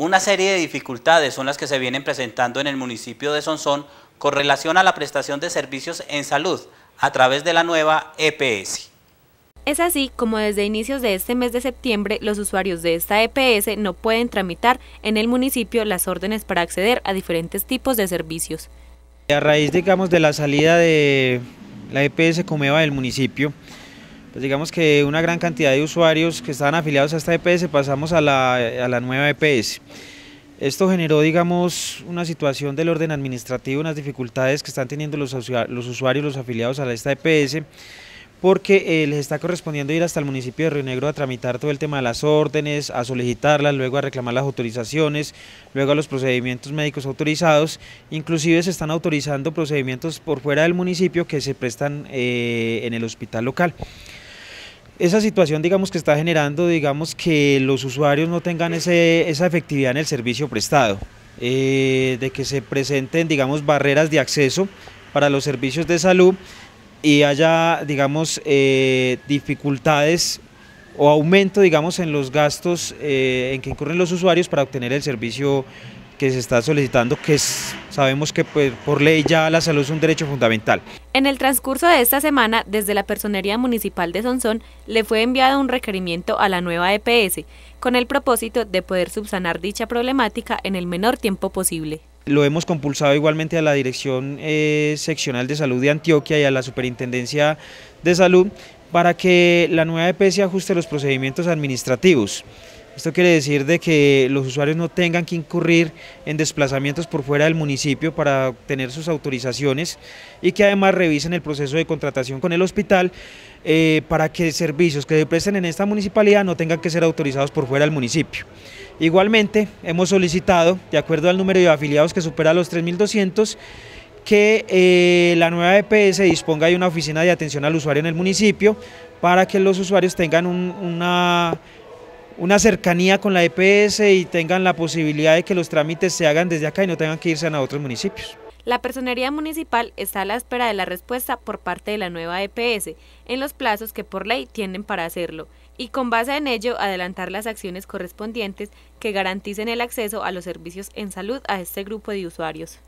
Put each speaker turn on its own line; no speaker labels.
Una serie de dificultades son las que se vienen presentando en el municipio de Sonsón con relación a la prestación de servicios en salud a través de la nueva EPS.
Es así como desde inicios de este mes de septiembre los usuarios de esta EPS no pueden tramitar en el municipio las órdenes para acceder a diferentes tipos de servicios.
A raíz digamos de la salida de la EPS Comeva del municipio, pues digamos que una gran cantidad de usuarios que estaban afiliados a esta EPS pasamos a la, nueva EPS. Esto generó, digamos, una situación del orden administrativo, unas dificultades que están teniendo los, usuarios, los afiliados a esta EPS, porque eh, les está correspondiendo ir hasta el municipio de Río Negro a tramitar todo el tema de las órdenes, a solicitarlas, luego a reclamar las autorizaciones, luego a los procedimientos médicos autorizados, inclusive se están autorizando procedimientos por fuera del municipio que se prestan eh, en el hospital local esa situación digamos que está generando digamos que los usuarios no tengan esa efectividad en el servicio prestado, eh, de que se presenten digamos barreras de acceso para los servicios de salud y haya digamos eh, dificultades o aumento digamos en los gastos eh, en que incurren los usuarios para obtener el servicio que se está solicitando que es, sabemos que pues, por ley ya la salud es un derecho fundamental.
En el transcurso de esta semana, desde la Personería Municipal de Sonsón, le fue enviado un requerimiento a la nueva EPS, con el propósito de poder subsanar dicha problemática en el menor tiempo posible.
Lo hemos compulsado igualmente a la Dirección eh, Seccional de Salud de Antioquia y a la Superintendencia de Salud para que la nueva EPS ajuste los procedimientos administrativos. Esto quiere decir de que los usuarios no tengan que incurrir en desplazamientos por fuera del municipio para obtener sus autorizaciones y que además revisen el proceso de contratación con el hospital eh, para que servicios que se presten en esta municipalidad no tengan que ser autorizados por fuera del municipio. Igualmente, hemos solicitado, de acuerdo al número de afiliados que supera los 3.200, que eh, la nueva EPS disponga de una oficina de atención al usuario en el municipio para que los usuarios tengan una una cercanía con la EPS y tengan la posibilidad de que los trámites se hagan desde acá y no tengan que irse a otros municipios.
La personería municipal está a la espera de la respuesta por parte de la nueva EPS en los plazos que por ley tienen para hacerlo y con base en ello adelantar las acciones correspondientes que garanticen el acceso a los servicios en salud a este grupo de usuarios.